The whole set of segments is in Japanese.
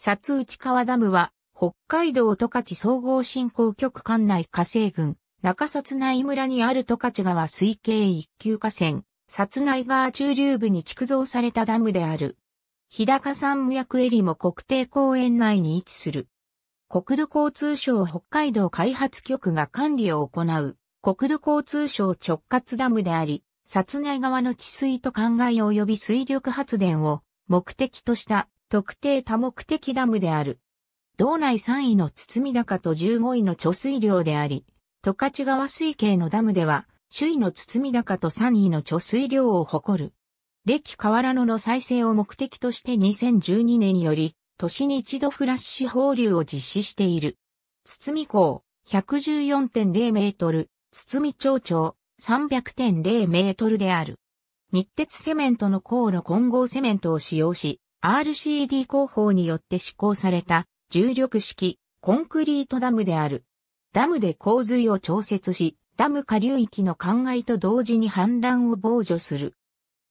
札内川ダムは、北海道十勝総合振興局管内河西郡、中札内村にある十勝川水系一級河川、札内川中流部に築造されたダムである。日高山無エリも国定公園内に位置する。国土交通省北海道開発局が管理を行う国土交通省直轄ダムであり、札内川の治水と灌漑及び水力発電を目的とした特定多目的ダムである。道内3位の堤高と15位の貯水量であり、十勝川水系のダムでは、首位の堤高と3位の貯水量を誇る。歴河原野の再生を目的として2012年より、年に一度フラッシュ放流を実施している。堤港、114.0メートル、堤町長、300.0メートルである。日鉄セメントの航路混合セメントを使用し、RCD 工法によって施行された重力式コンクリートダムである。ダムで洪水を調節し、ダム下流域の灌漑と同時に氾濫を防除する。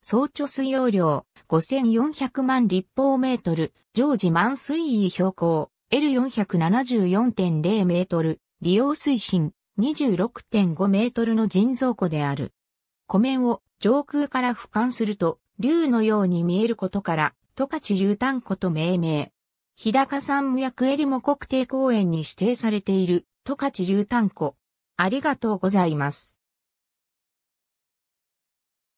総貯水容量5400万立方メートル、常時満水位標高 L474.0 メートル、利用水深26.5メートルの人造湖である。湖面を上空から俯瞰すると、竜のように見えることから、十勝牛炭庫と命名。日高山無役エリモ国定公園に指定されている十勝牛炭庫。ありがとうございます。